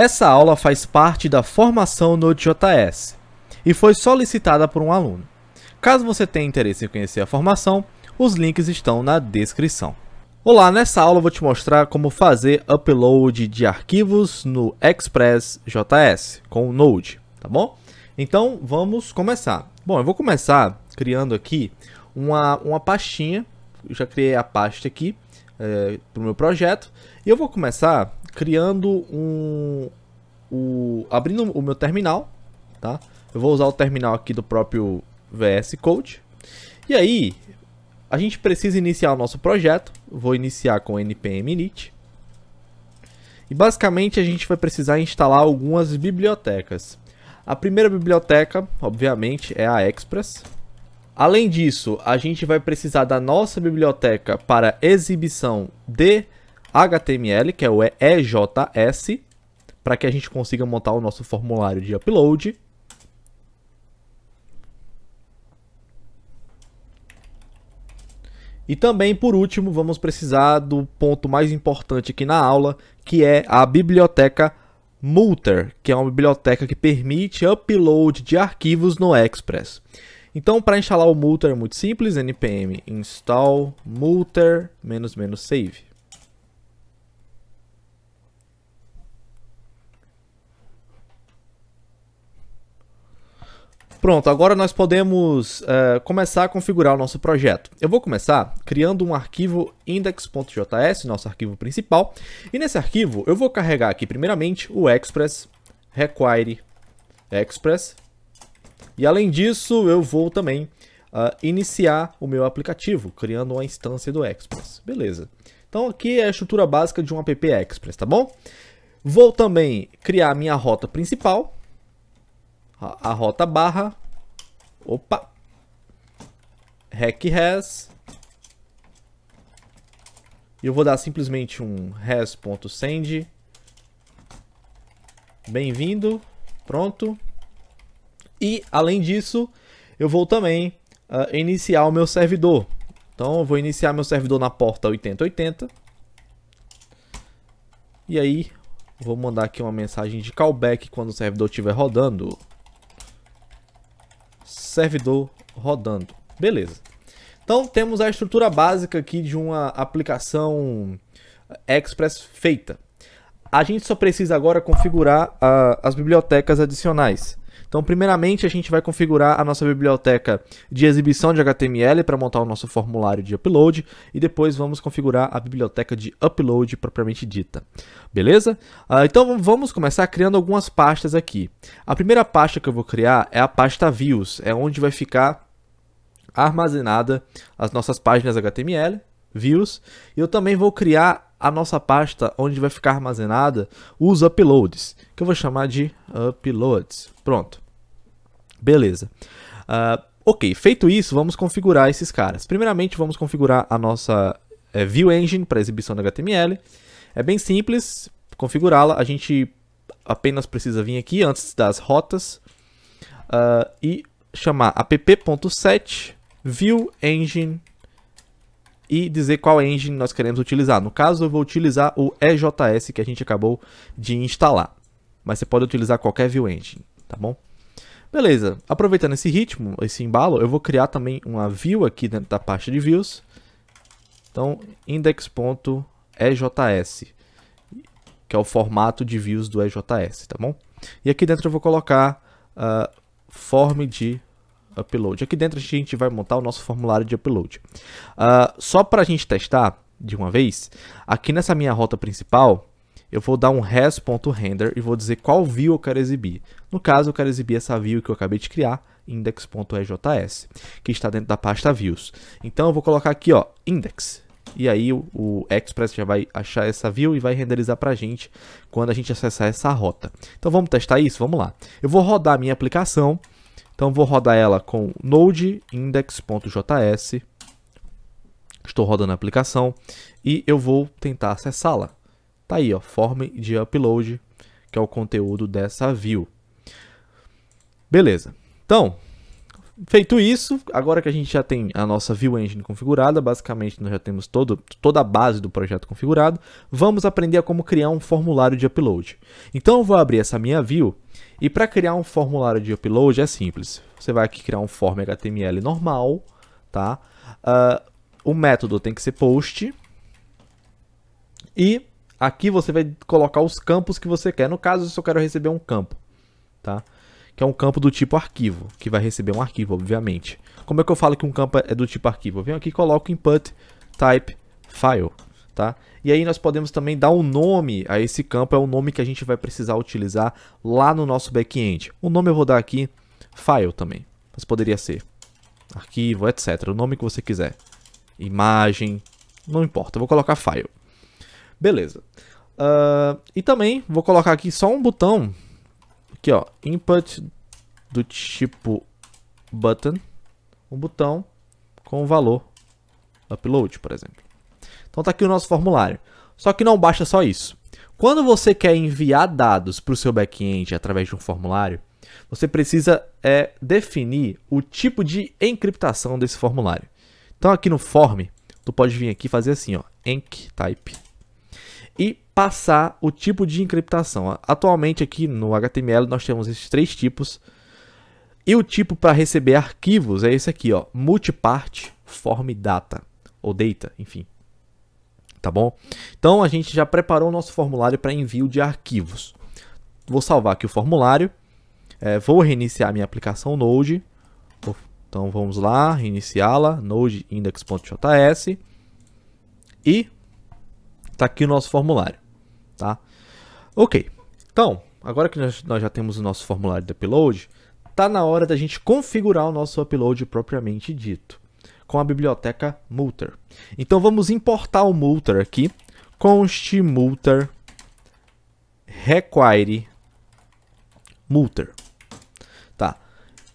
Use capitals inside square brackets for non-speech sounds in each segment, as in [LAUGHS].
Essa aula faz parte da formação Node.js e foi solicitada por um aluno. Caso você tenha interesse em conhecer a formação, os links estão na descrição. Olá, nessa aula eu vou te mostrar como fazer upload de arquivos no Express.js com Node, tá bom? Então vamos começar. Bom, eu vou começar criando aqui uma, uma pastinha, eu já criei a pasta aqui é, eh, para o meu projeto, e eu vou começar criando um. O, abrindo o meu terminal, tá? Eu vou usar o terminal aqui do próprio VS Code. E aí, a gente precisa iniciar o nosso projeto. Vou iniciar com npm init. E basicamente a gente vai precisar instalar algumas bibliotecas. A primeira biblioteca, obviamente, é a Express. Além disso, a gente vai precisar da nossa biblioteca para exibição de HTML, que é o EJS, para que a gente consiga montar o nosso formulário de upload. E também, por último, vamos precisar do ponto mais importante aqui na aula, que é a biblioteca Multer, que é uma biblioteca que permite upload de arquivos no Express. Então, para instalar o Multer é muito simples, npm install multer-save. Pronto, agora nós podemos uh, começar a configurar o nosso projeto. Eu vou começar criando um arquivo index.js, nosso arquivo principal, e nesse arquivo eu vou carregar aqui primeiramente o express require express, e além disso eu vou também uh, iniciar o meu aplicativo, criando uma instância do express, beleza. Então aqui é a estrutura básica de um app express, tá bom? Vou também criar a minha rota principal, a, rota barra, opa, hack res, e eu vou dar simplesmente um has.send, bem-vindo, pronto, e além disso, eu vou também uh, iniciar o meu servidor, então eu vou iniciar meu servidor na porta 8080, e aí, vou mandar aqui uma mensagem de callback quando o servidor estiver rodando servidor rodando. Beleza. Então temos a estrutura básica aqui de uma aplicação Express feita. A gente só precisa agora configurar ah, as bibliotecas adicionais. Então, primeiramente, a gente vai configurar a nossa biblioteca de exibição de HTML para montar o nosso formulário de upload e depois vamos configurar a biblioteca de upload propriamente dita. Beleza? Ah, então, vamos começar criando algumas pastas aqui. A primeira pasta que eu vou criar é a pasta views, é onde vai ficar armazenada as nossas páginas HTML, views, e eu também vou criar a nossa pasta onde vai ficar armazenada os uploads, que eu vou chamar de uploads. Pronto. Beleza. Uh, ok, feito isso, vamos configurar esses caras. Primeiramente, vamos configurar a nossa é, View Engine para exibição do HTML. É bem simples configurá-la. A gente apenas precisa vir aqui antes das rotas uh, e chamar app.set view engine e dizer qual engine nós queremos utilizar. No caso, eu vou utilizar o EJS que a gente acabou de instalar, mas você pode utilizar qualquer view Engine, tá bom? Beleza, aproveitando esse ritmo, esse embalo, eu vou criar também uma view aqui dentro da pasta de views. Então, index.ejs, que é o formato de views do EJS, tá bom? E aqui dentro eu vou colocar uh, form de upload. Aqui dentro a gente vai montar o nosso formulário de upload. Uh, só para a gente testar de uma vez, aqui nessa minha rota principal, eu vou dar um res.render e vou dizer qual view eu quero exibir. No caso, eu quero exibir essa view que eu acabei de criar, index.ejs, que está dentro da pasta views. Então eu vou colocar aqui, ó, index. E aí o, o Express já vai achar essa view e vai renderizar para a gente quando a gente acessar essa rota. Então vamos testar isso? Vamos lá. Eu vou rodar a minha aplicação então vou rodar ela com node index.js. Estou rodando a aplicação e eu vou tentar acessá-la. Tá aí, ó, form de upload, que é o conteúdo dessa view. Beleza. Então, feito isso, agora que a gente já tem a nossa View Engine configurada, basicamente nós já temos todo, toda a base do projeto configurado, vamos aprender a como criar um formulário de upload. Então eu vou abrir essa minha view e para criar um formulário de upload é simples. Você vai aqui criar um form HTML normal, tá? Uh, o método tem que ser post. E aqui você vai colocar os campos que você quer. No caso, eu só quero receber um campo, tá? Que é um campo do tipo arquivo, que vai receber um arquivo, obviamente. Como é que eu falo que um campo é do tipo arquivo? Eu venho aqui e coloco input type file. Tá? E aí nós podemos também dar um nome a esse campo, é o um nome que a gente vai precisar utilizar lá no nosso back-end. O nome eu vou dar aqui, file também, mas poderia ser arquivo, etc, o nome que você quiser, imagem, não importa, eu vou colocar file. Beleza. Uh, e também vou colocar aqui só um botão, aqui ó, input do tipo button, um botão com o valor upload, por exemplo. Então está aqui o nosso formulário. Só que não basta só isso. Quando você quer enviar dados para o seu back-end através de um formulário, você precisa é, definir o tipo de encriptação desse formulário. Então aqui no form, tu pode vir aqui e fazer assim, ó, enc type e passar o tipo de encriptação. Atualmente aqui no HTML nós temos esses três tipos e o tipo para receber arquivos é esse aqui, ó, multipart form data ou data, enfim tá bom? Então a gente já preparou o nosso formulário para envio de arquivos. Vou salvar aqui o formulário, é, vou reiniciar minha aplicação Node, então vamos lá, reiniciá-la, node index.js e tá aqui o nosso formulário, tá? Ok, então agora que nós, nós já temos o nosso formulário de upload, tá na hora da gente configurar o nosso upload propriamente dito com a biblioteca Multer. Então vamos importar o Multer aqui. const multer require multer. Tá.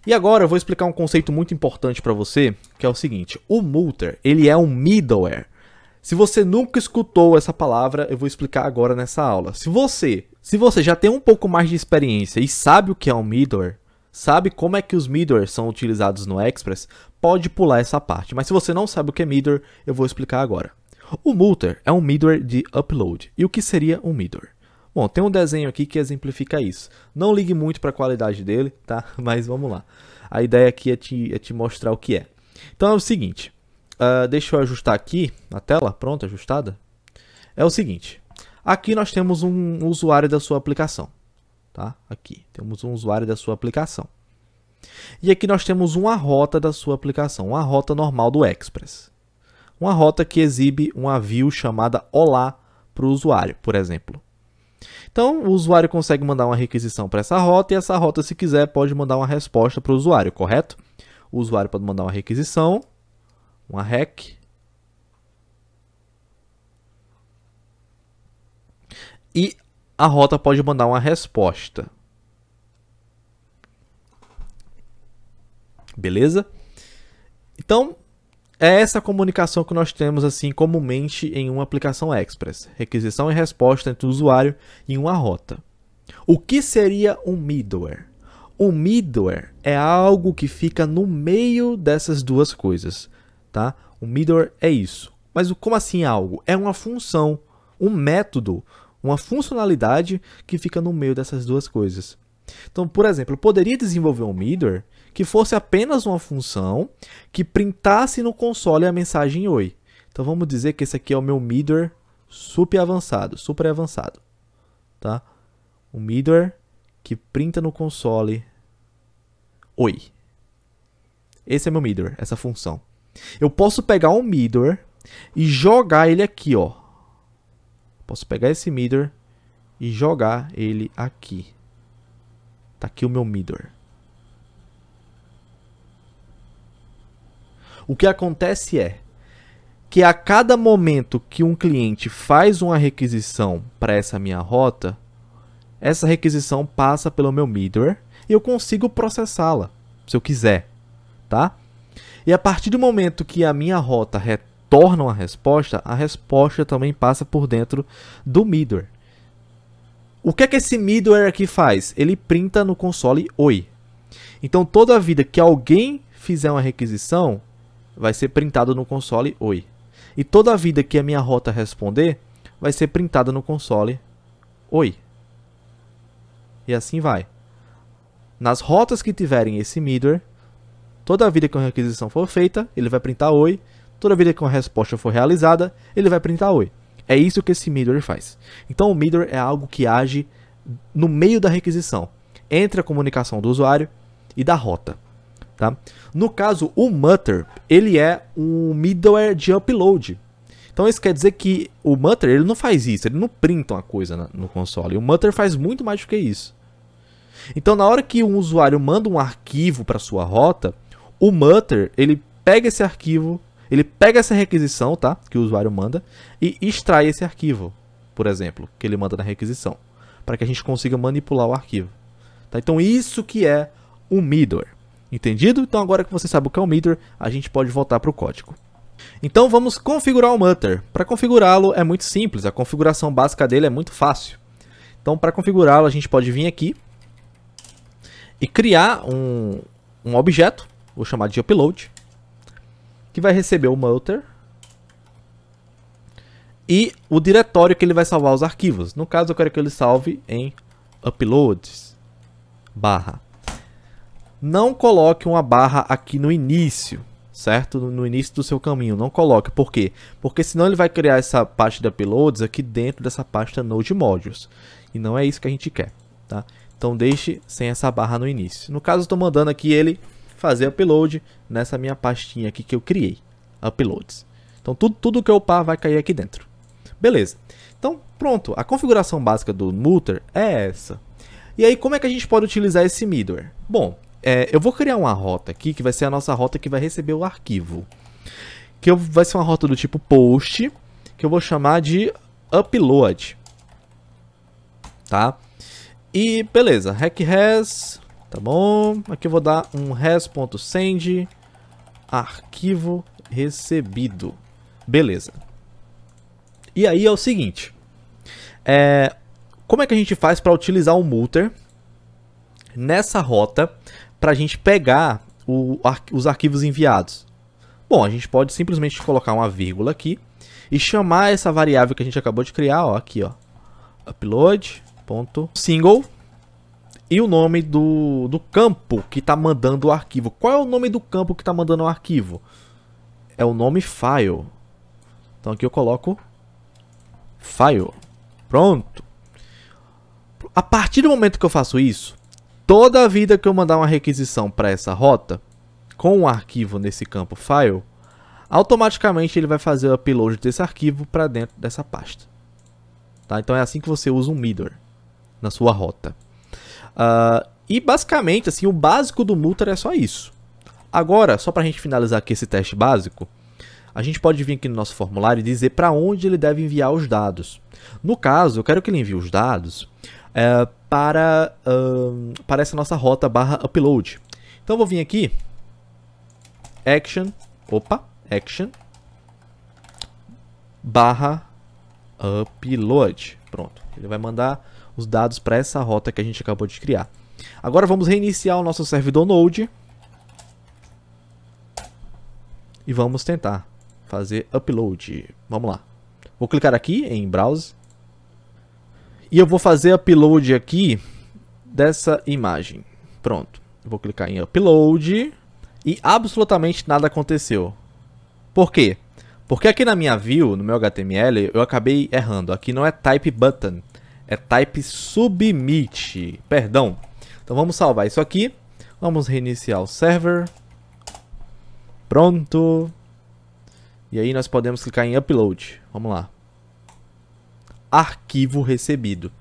E agora eu vou explicar um conceito muito importante para você, que é o seguinte: o multer, ele é um middleware. Se você nunca escutou essa palavra, eu vou explicar agora nessa aula. Se você, se você já tem um pouco mais de experiência e sabe o que é um middleware, sabe como é que os midwares são utilizados no Express, pode pular essa parte. Mas se você não sabe o que é midware, eu vou explicar agora. O Multer é um midware de upload. E o que seria um midware? Bom, tem um desenho aqui que exemplifica isso. Não ligue muito para a qualidade dele, tá? [LAUGHS] Mas vamos lá. A ideia aqui é te, é te mostrar o que é. Então é o seguinte. Uh, deixa eu ajustar aqui na tela. Pronto, ajustada. É o seguinte. Aqui nós temos um usuário da sua aplicação. Tá? Aqui temos um usuário da sua aplicação. E aqui nós temos uma rota da sua aplicação, uma rota normal do Express. Uma rota que exibe uma view chamada Olá para o usuário, por exemplo. Então, o usuário consegue mandar uma requisição para essa rota e essa rota, se quiser, pode mandar uma resposta para o usuário, correto? O usuário pode mandar uma requisição, uma REC. E a rota pode mandar uma resposta. Beleza? Então, é essa comunicação que nós temos assim comumente em uma aplicação Express, requisição e resposta entre o usuário e uma rota. O que seria um middleware? O middleware é algo que fica no meio dessas duas coisas, tá? O middleware é isso. Mas como assim algo? É uma função, um método uma funcionalidade que fica no meio dessas duas coisas. Então, por exemplo, eu poderia desenvolver um middleware que fosse apenas uma função que printasse no console a mensagem oi. Então vamos dizer que esse aqui é o meu middleware super avançado, super avançado, tá? Um middleware que printa no console oi. Esse é meu middleware, essa função. Eu posso pegar um middleware e jogar ele aqui, ó, Posso pegar esse midor e jogar ele aqui. Tá aqui o meu midor. O que acontece é que a cada momento que um cliente faz uma requisição para essa minha rota, essa requisição passa pelo meu middleware e eu consigo processá-la, se eu quiser, tá? E a partir do momento que a minha rota retorna tornam a resposta, a resposta também passa por dentro do middleware. O que é que esse middleware aqui faz? Ele printa no console OI. Então toda vida que alguém fizer uma requisição, vai ser printado no console OI. E toda vida que a minha rota responder, vai ser printada no console OI. E assim vai. Nas rotas que tiverem esse middleware, toda vida que uma requisição for feita, ele vai printar OI Toda vez que uma resposta for realizada, ele vai printar oi. É isso que esse middleware faz. Então o middleware é algo que age no meio da requisição, entre a comunicação do usuário e da rota. Tá? No caso, o mutter, ele é um middleware de upload. Então isso quer dizer que o mutter, ele não faz isso, ele não printa uma coisa no console. O mutter faz muito mais do que isso. Então na hora que um usuário manda um arquivo para sua rota, o mutter, ele pega esse arquivo ele pega essa requisição, tá? Que o usuário manda e extrai esse arquivo, por exemplo, que ele manda na requisição, para que a gente consiga manipular o arquivo. Tá? Então isso que é o middleware. Entendido? Então agora que você sabe o que é o middleware, a gente pode voltar para o código. Então vamos configurar o Mutter. Para configurá-lo é muito simples, a configuração básica dele é muito fácil. Então para configurá-lo a gente pode vir aqui e criar um, um objeto, vou chamar de upload, que vai receber o motor e o diretório que ele vai salvar os arquivos. No caso, eu quero que ele salve em uploads barra. Não coloque uma barra aqui no início, certo? No início do seu caminho, não coloque. Por quê? Porque senão ele vai criar essa pasta de uploads aqui dentro dessa pasta Node Modules. E não é isso que a gente quer, tá? Então deixe sem essa barra no início. No caso, estou mandando aqui ele fazer upload nessa minha pastinha aqui que eu criei, uploads. Então tudo, tudo que eu upar vai cair aqui dentro. Beleza. Então pronto, a configuração básica do Mutter é essa. E aí como é que a gente pode utilizar esse middleware? Bom, é, eu vou criar uma rota aqui que vai ser a nossa rota que vai receber o arquivo. Que eu, vai ser uma rota do tipo post, que eu vou chamar de upload. Tá? E beleza, hack has Tá bom? Aqui eu vou dar um res.send arquivo recebido. Beleza. E aí é o seguinte. É, como é que a gente faz para utilizar o multer nessa rota para a gente pegar o, os arquivos enviados? Bom, a gente pode simplesmente colocar uma vírgula aqui e chamar essa variável que a gente acabou de criar, ó, aqui, ó, upload.single e o nome do, do campo que está mandando o arquivo. Qual é o nome do campo que está mandando o arquivo? É o nome file. Então aqui eu coloco file. Pronto. A partir do momento que eu faço isso, toda a vida que eu mandar uma requisição para essa rota, com um arquivo nesse campo file, automaticamente ele vai fazer o upload desse arquivo para dentro dessa pasta. Tá? Então é assim que você usa um middleware na sua rota. Uh, e basicamente, assim, o básico do Mutter é só isso. Agora, só para a gente finalizar aqui esse teste básico, a gente pode vir aqui no nosso formulário e dizer para onde ele deve enviar os dados. No caso, eu quero que ele envie os dados é, para, para essa nossa rota barra upload. Então, eu vou vir aqui, action, opa, action, barra upload. Pronto, ele vai mandar os dados para essa rota que a gente acabou de criar. Agora vamos reiniciar o nosso servidor Node. E vamos tentar fazer upload. Vamos lá. Vou clicar aqui em Browse. E eu vou fazer upload aqui dessa imagem. Pronto. vou clicar em upload. E absolutamente nada aconteceu. Por quê? Porque aqui na minha view, no meu HTML, eu acabei errando. Aqui não é type button. É type submit. Perdão. Então vamos salvar isso aqui. Vamos reiniciar o server. Pronto. E aí nós podemos clicar em upload. Vamos lá. Arquivo recebido.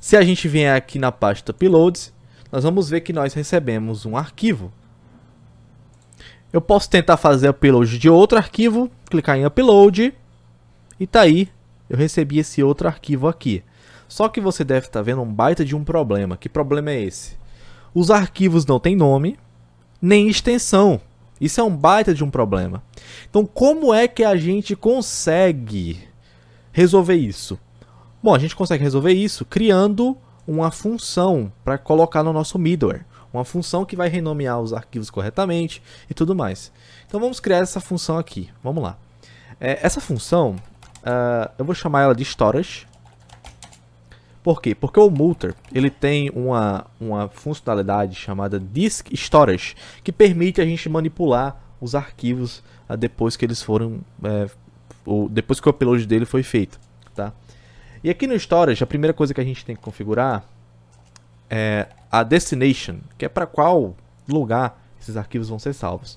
Se a gente vier aqui na pasta uploads, nós vamos ver que nós recebemos um arquivo. Eu posso tentar fazer upload de outro arquivo, clicar em upload e tá aí eu recebi esse outro arquivo aqui. Só que você deve estar tá vendo um baita de um problema. Que problema é esse? Os arquivos não têm nome, nem extensão. Isso é um baita de um problema. Então, como é que a gente consegue resolver isso? Bom, a gente consegue resolver isso criando uma função para colocar no nosso middleware. Uma função que vai renomear os arquivos corretamente e tudo mais. Então, vamos criar essa função aqui. Vamos lá. É, essa função Uh, eu vou chamar ela de Storage. Por quê? Porque o Multer, ele tem uma, uma funcionalidade chamada Disk Storage, que permite a gente manipular os arquivos uh, depois que eles foram... Uh, depois que o upload dele foi feito, tá? E aqui no Storage, a primeira coisa que a gente tem que configurar é a Destination, que é para qual lugar esses arquivos vão ser salvos.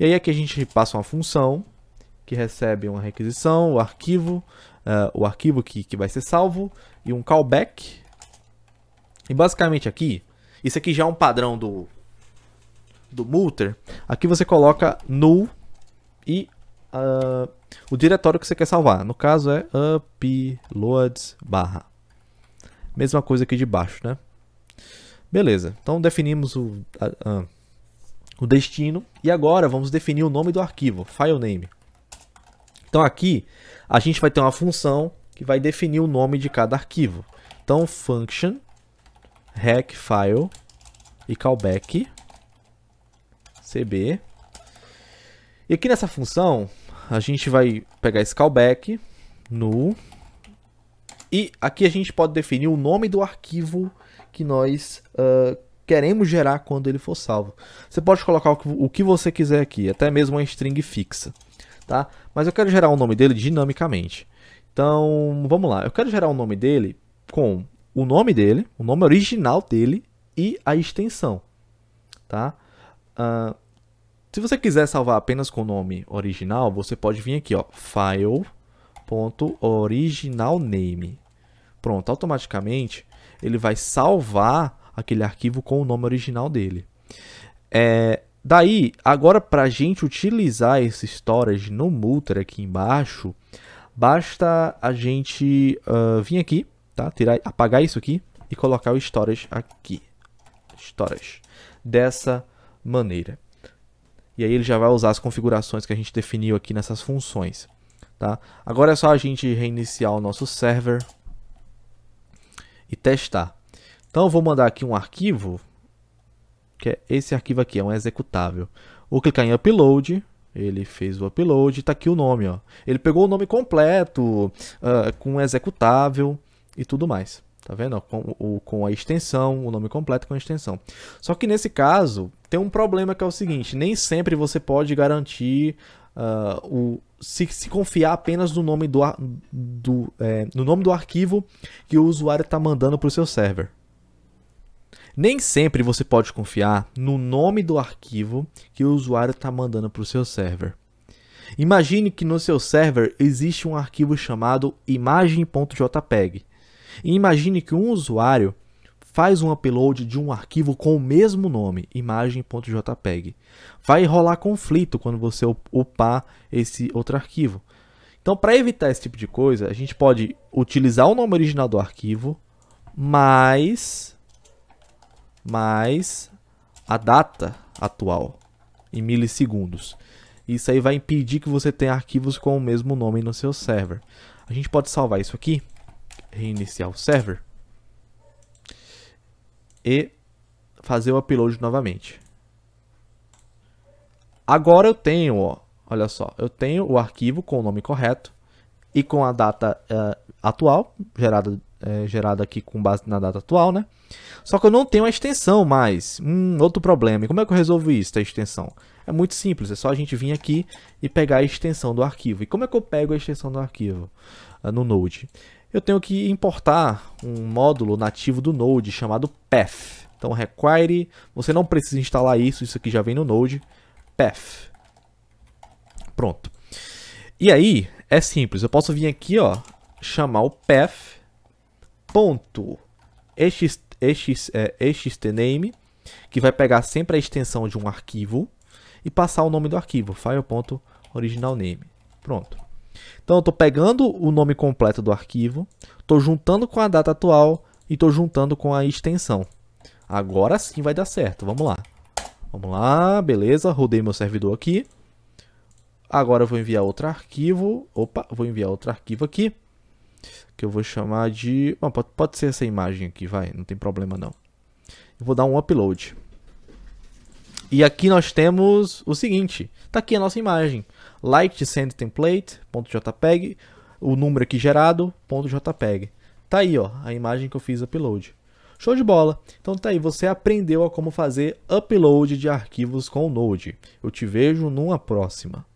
E aí aqui a gente passa uma função que recebe uma requisição, o arquivo, uh, o arquivo que, que vai ser salvo e um callback. E basicamente aqui, isso aqui já é um padrão do, do multer. Aqui você coloca null e uh, o diretório que você quer salvar. No caso é uploads barra. Mesma coisa aqui de baixo, né? Beleza, então definimos o, uh, o destino e agora vamos definir o nome do arquivo, file name. Então aqui a gente vai ter uma função que vai definir o nome de cada arquivo. Então function hack file e callback cb. E aqui nessa função a gente vai pegar esse callback no e aqui a gente pode definir o nome do arquivo que nós uh, queremos gerar quando ele for salvo. Você pode colocar o que você quiser aqui, até mesmo uma string fixa tá? Mas eu quero gerar o nome dele dinamicamente. Então, vamos lá. Eu quero gerar o nome dele com o nome dele, o nome original dele e a extensão, tá? Uh, se você quiser salvar apenas com o nome original, você pode vir aqui, ó, file.originalname. Pronto, automaticamente ele vai salvar aquele arquivo com o nome original dele. É, Daí, agora para a gente utilizar esse storage no Multer aqui embaixo, basta a gente uh, vir aqui, tá? Tirar, apagar isso aqui e colocar o storage aqui. Storage. Dessa maneira. E aí ele já vai usar as configurações que a gente definiu aqui nessas funções. Tá? Agora é só a gente reiniciar o nosso server e testar. Então eu vou mandar aqui um arquivo que é esse arquivo aqui, é um executável. Vou clicar em upload, ele fez o upload, está aqui o nome, ó. Ele pegou o nome completo, uh, com executável e tudo mais. Tá vendo? Com, o, com a extensão, o nome completo com a extensão. Só que nesse caso, tem um problema que é o seguinte: nem sempre você pode garantir uh, o, se, se, confiar apenas no nome do, do, é, no nome do arquivo que o usuário está mandando para o seu server. Nem sempre você pode confiar no nome do arquivo que o usuário está mandando para o seu server. Imagine que no seu server existe um arquivo chamado imagem.jpg. E imagine que um usuário faz um upload de um arquivo com o mesmo nome, imagem.jpg. Vai rolar conflito quando você upar esse outro arquivo. Então, para evitar esse tipo de coisa, a gente pode utilizar o nome original do arquivo, mas mais a data atual em milissegundos. Isso aí vai impedir que você tenha arquivos com o mesmo nome no seu server. A gente pode salvar isso aqui, reiniciar o server e fazer o upload novamente. Agora eu tenho, ó, olha só, eu tenho o arquivo com o nome correto e com a data uh, atual, gerada é, gerado aqui com base na data atual, né? Só que eu não tenho a extensão mais. Hum, outro problema. E como é que eu resolvo isso, a extensão? É muito simples, é só a gente vir aqui e pegar a extensão do arquivo. E como é que eu pego a extensão do arquivo uh, no Node? Eu tenho que importar um módulo nativo do Node chamado path. Então, require, você não precisa instalar isso, isso aqui já vem no Node, path. Pronto. E aí, é simples, eu posso vir aqui, ó, chamar o path ponto ext, ext, é, extname, que vai pegar sempre a extensão de um arquivo e passar o nome do arquivo, file.originalname. Pronto. Então eu estou pegando o nome completo do arquivo, estou juntando com a data atual e estou juntando com a extensão. Agora sim vai dar certo, vamos lá. Vamos lá, beleza, rodei meu servidor aqui. Agora eu vou enviar outro arquivo, opa, vou enviar outro arquivo aqui que eu vou chamar de... Bom, pode, pode ser essa imagem aqui, vai, não tem problema não. Eu vou dar um upload. E aqui nós temos o seguinte, tá aqui a nossa imagem, light to send template.jpg, o número aqui gerado, .jpg. Tá aí, ó, a imagem que eu fiz upload. Show de bola! Então tá aí, você aprendeu a como fazer upload de arquivos com o Node. Eu te vejo numa próxima.